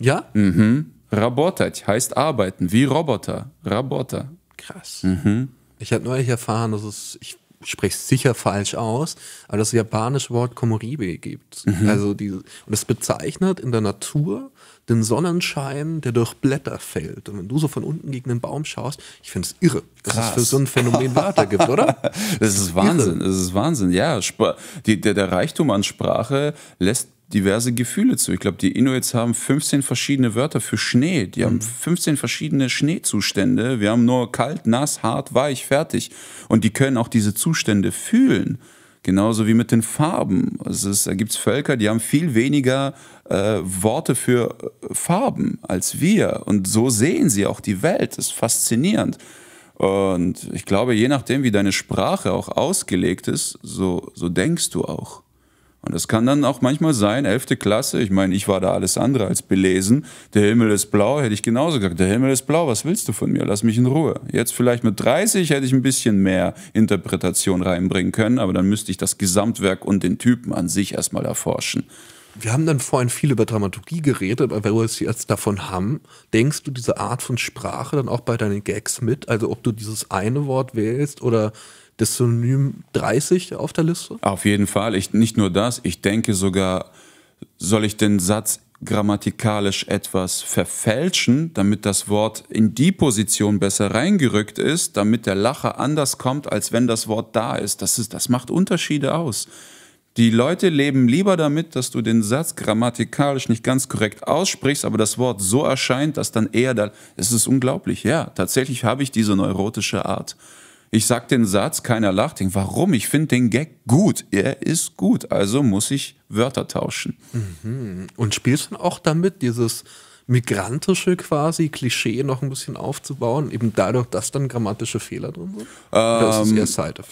Ja? Mhm. Работать heißt arbeiten, wie Roboter. Roboter. Krass. Mhm. Ich habe neulich erfahren, dass es, ich spreche es sicher falsch aus, aber das japanische Wort Komoribe gibt. Mhm. Also die, und es bezeichnet in der Natur den Sonnenschein, der durch Blätter fällt. Und wenn du so von unten gegen den Baum schaust, ich finde es irre, dass Krass. es für so ein Phänomen Wörter gibt, oder? Das ist Wahnsinn, das ist Wahnsinn. Ja, die, der, der Reichtum an Sprache lässt diverse Gefühle zu. Ich glaube, die Inuits haben 15 verschiedene Wörter für Schnee. Die mhm. haben 15 verschiedene Schneezustände. Wir haben nur kalt, nass, hart, weich, fertig. Und die können auch diese Zustände fühlen. Genauso wie mit den Farben. Also es, da gibt es Völker, die haben viel weniger äh, Worte für äh, Farben als wir. Und so sehen sie auch die Welt. Das ist faszinierend. Und ich glaube, je nachdem, wie deine Sprache auch ausgelegt ist, so, so denkst du auch. Und das kann dann auch manchmal sein, 11. Klasse, ich meine, ich war da alles andere als belesen. Der Himmel ist blau, hätte ich genauso gesagt. Der Himmel ist blau, was willst du von mir? Lass mich in Ruhe. Jetzt vielleicht mit 30 hätte ich ein bisschen mehr Interpretation reinbringen können, aber dann müsste ich das Gesamtwerk und den Typen an sich erstmal erforschen. Wir haben dann vorhin viel über Dramaturgie geredet, aber wenn wir es jetzt davon haben, denkst du diese Art von Sprache dann auch bei deinen Gags mit? Also ob du dieses eine Wort wählst oder das Synonym 30 auf der Liste? Auf jeden Fall. Ich, nicht nur das, ich denke sogar, soll ich den Satz grammatikalisch etwas verfälschen, damit das Wort in die Position besser reingerückt ist, damit der Lacher anders kommt, als wenn das Wort da ist. Das, ist, das macht Unterschiede aus. Die Leute leben lieber damit, dass du den Satz grammatikalisch nicht ganz korrekt aussprichst, aber das Wort so erscheint, dass dann eher da. Es ist unglaublich, ja. Tatsächlich habe ich diese neurotische Art. Ich sag den Satz, keiner lacht. Denk, warum? Ich finde den Gag gut. Er ist gut. Also muss ich Wörter tauschen. Mhm. Und spielst du auch damit, dieses migrantische quasi Klischee noch ein bisschen aufzubauen, eben dadurch, dass dann grammatische Fehler drin sind? Ähm,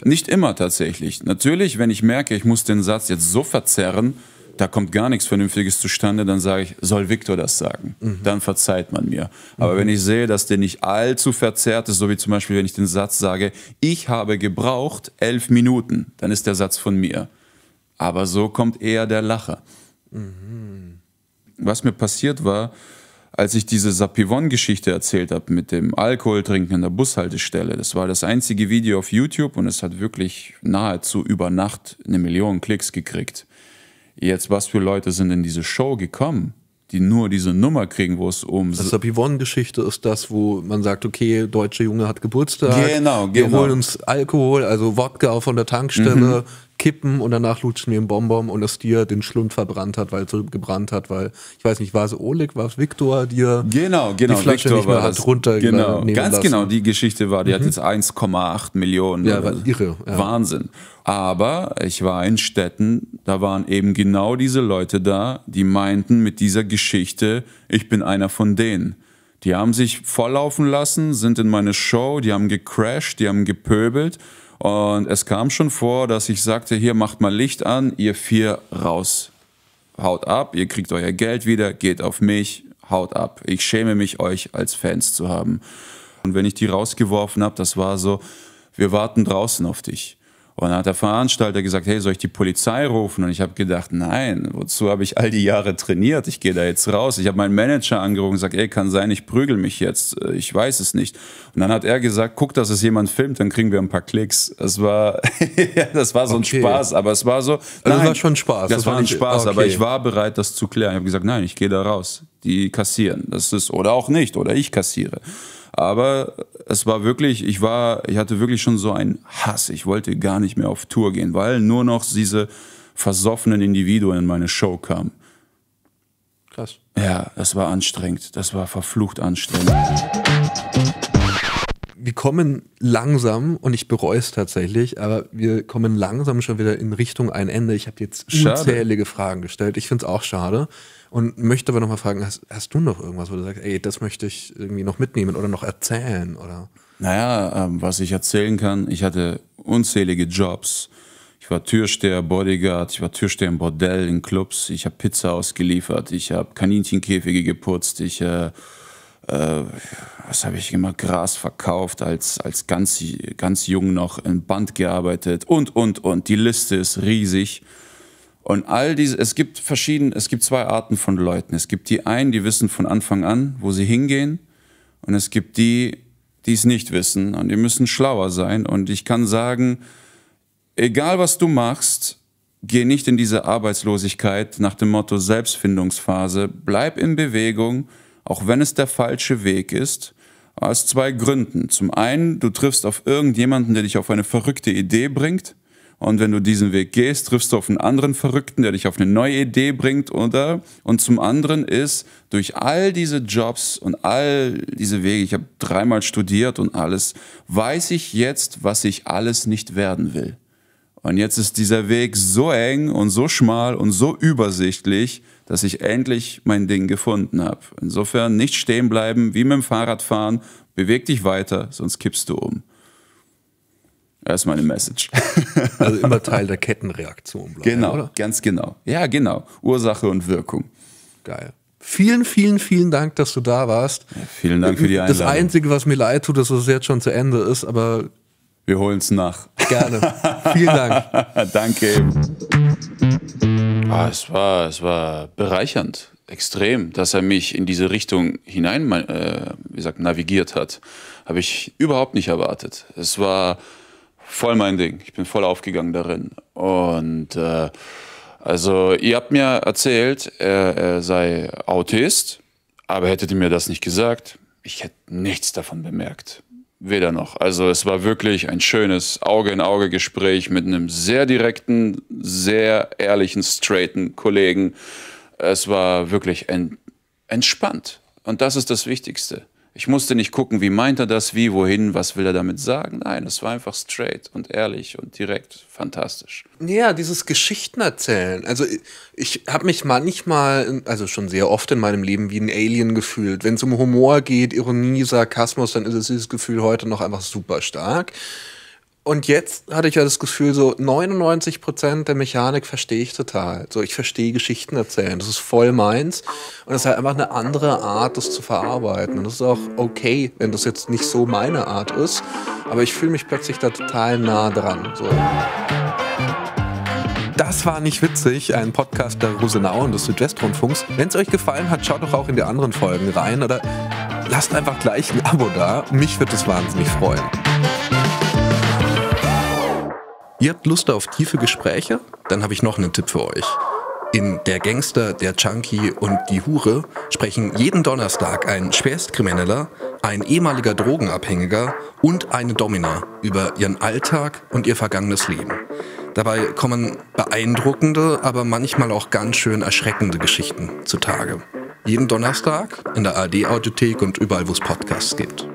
nicht immer tatsächlich. Natürlich, wenn ich merke, ich muss den Satz jetzt so verzerren, da kommt gar nichts Vernünftiges zustande, dann sage ich, soll Viktor das sagen? Mhm. Dann verzeiht man mir. Aber mhm. wenn ich sehe, dass der nicht allzu verzerrt ist, so wie zum Beispiel, wenn ich den Satz sage, ich habe gebraucht elf Minuten, dann ist der Satz von mir. Aber so kommt eher der Lacher. Mhm. Was mir passiert war, als ich diese Sapivon-Geschichte erzählt habe mit dem Alkoholtrinken an der Bushaltestelle, das war das einzige Video auf YouTube und es hat wirklich nahezu über Nacht eine Million Klicks gekriegt. Jetzt, was für Leute sind in diese Show gekommen, die nur diese Nummer kriegen, wo es um. Also Pivon-Geschichte ist das, wo man sagt, okay, deutsche Junge hat Geburtstag. Genau, genau. Wir holen uns Alkohol, also Wodka von der Tankstelle, mhm. kippen und danach lutschen wir einen Bonbon und das dir den Schlund verbrannt hat, weil es gebrannt hat, weil, ich weiß nicht, war es Oleg, war es Viktor, dir genau, genau, die Flasche Victor nicht mehr hat runter Genau, ganz lassen. genau, die Geschichte war, die mhm. hat jetzt 1,8 Millionen. Ja, war irre. Ja. Wahnsinn. Aber ich war in Städten, da waren eben genau diese Leute da, die meinten mit dieser Geschichte, ich bin einer von denen. Die haben sich volllaufen lassen, sind in meine Show, die haben gecrashed, die haben gepöbelt. Und es kam schon vor, dass ich sagte, hier macht mal Licht an, ihr vier raus. Haut ab, ihr kriegt euer Geld wieder, geht auf mich, haut ab. Ich schäme mich, euch als Fans zu haben. Und wenn ich die rausgeworfen habe, das war so, wir warten draußen auf dich. Und dann hat der Veranstalter gesagt, hey, soll ich die Polizei rufen? Und ich habe gedacht, nein, wozu habe ich all die Jahre trainiert? Ich gehe da jetzt raus. Ich habe meinen Manager angerufen und gesagt, ey, kann sein, ich prügel mich jetzt. Äh, ich weiß es nicht. Und dann hat er gesagt, guck, dass es jemand filmt, dann kriegen wir ein paar Klicks. Das war, das war so okay. ein Spaß, aber es war so. Also das war schon Spaß. Das, das war ein Spaß, okay. aber ich war bereit, das zu klären. Ich habe gesagt, nein, ich gehe da raus. Die kassieren. Das ist, oder auch nicht, oder ich kassiere. Aber es war wirklich, ich war, ich hatte wirklich schon so einen Hass. Ich wollte gar nicht mehr auf Tour gehen, weil nur noch diese versoffenen Individuen in meine Show kamen. Krass. Ja, das war anstrengend. Das war verflucht anstrengend. Wir kommen langsam, und ich bereue es tatsächlich, aber wir kommen langsam schon wieder in Richtung ein Ende. Ich habe jetzt unzählige schade. Fragen gestellt. Ich finde es auch schade. Und möchte aber nochmal fragen, hast, hast, du noch irgendwas, wo du sagst, ey, das möchte ich irgendwie noch mitnehmen oder noch erzählen? Oder? Naja, ähm, was ich erzählen kann, ich hatte unzählige Jobs. Ich war Türsteher, Bodyguard, ich war Türsteher im Bordell, in Clubs, ich habe Pizza ausgeliefert, ich habe Kaninchenkäfige geputzt, ich, äh, äh, was habe ich immer, Gras verkauft, als, als ganz, ganz jung noch in Band gearbeitet und, und, und. Die Liste ist riesig. Und all diese, es gibt verschiedene, es gibt zwei Arten von Leuten. Es gibt die einen, die wissen von Anfang an, wo sie hingehen. Und es gibt die, die es nicht wissen. Und die müssen schlauer sein. Und ich kann sagen, egal was du machst, geh nicht in diese Arbeitslosigkeit nach dem Motto Selbstfindungsphase. Bleib in Bewegung, auch wenn es der falsche Weg ist. Aus zwei Gründen. Zum einen, du triffst auf irgendjemanden, der dich auf eine verrückte Idee bringt. Und wenn du diesen Weg gehst, triffst du auf einen anderen Verrückten, der dich auf eine neue Idee bringt, oder? Und zum anderen ist, durch all diese Jobs und all diese Wege, ich habe dreimal studiert und alles, weiß ich jetzt, was ich alles nicht werden will. Und jetzt ist dieser Weg so eng und so schmal und so übersichtlich, dass ich endlich mein Ding gefunden habe. Insofern nicht stehen bleiben, wie mit dem Fahrradfahren, beweg dich weiter, sonst kippst du um. Das ist meine Message. Also immer Teil der Kettenreaktion bleiben. Genau, oder? ganz genau. Ja, genau. Ursache und Wirkung. Geil. Vielen, vielen, vielen Dank, dass du da warst. Ja, vielen Dank für die Einladung. Das Einzige, was mir leid tut, ist, dass es jetzt schon zu Ende ist, aber. Wir holen es nach. Gerne. vielen Dank. Danke. Ah, es, war, es war bereichernd, extrem, dass er mich in diese Richtung hinein, äh, wie gesagt, navigiert hat. Habe ich überhaupt nicht erwartet. Es war voll mein Ding. Ich bin voll aufgegangen darin. Und äh, also, ihr habt mir erzählt, er, er sei Autist, aber hättet ihr mir das nicht gesagt, ich hätte nichts davon bemerkt. Weder noch. Also es war wirklich ein schönes Auge-in-Auge-Gespräch mit einem sehr direkten, sehr ehrlichen, straighten Kollegen. Es war wirklich en entspannt. Und das ist das Wichtigste. Ich musste nicht gucken, wie meint er das, wie, wohin, was will er damit sagen. Nein, es war einfach straight und ehrlich und direkt. Fantastisch. Ja, dieses Geschichten erzählen. Also ich, ich habe mich manchmal, also schon sehr oft in meinem Leben wie ein Alien gefühlt. Wenn es um Humor geht, Ironie, Sarkasmus, dann ist es dieses Gefühl heute noch einfach super stark. Und jetzt hatte ich ja das Gefühl, so 99 Prozent der Mechanik verstehe ich total. So, ich verstehe Geschichten erzählen. Das ist voll meins. Und das ist halt einfach eine andere Art, das zu verarbeiten. Und das ist auch okay, wenn das jetzt nicht so meine Art ist. Aber ich fühle mich plötzlich da total nah dran. So. Das war nicht witzig, ein Podcast der Rosenau und des Südwestrundfunks. Wenn es euch gefallen hat, schaut doch auch in die anderen Folgen rein oder lasst einfach gleich ein Abo da. Mich würde es wahnsinnig freuen. Ihr habt Lust auf tiefe Gespräche? Dann habe ich noch einen Tipp für euch. In Der Gangster, der Chunky und die Hure sprechen jeden Donnerstag ein Schwerstkrimineller, ein ehemaliger Drogenabhängiger und eine Domina über ihren Alltag und ihr vergangenes Leben. Dabei kommen beeindruckende, aber manchmal auch ganz schön erschreckende Geschichten zutage. Jeden Donnerstag in der ard audiothek und überall, wo es Podcasts gibt.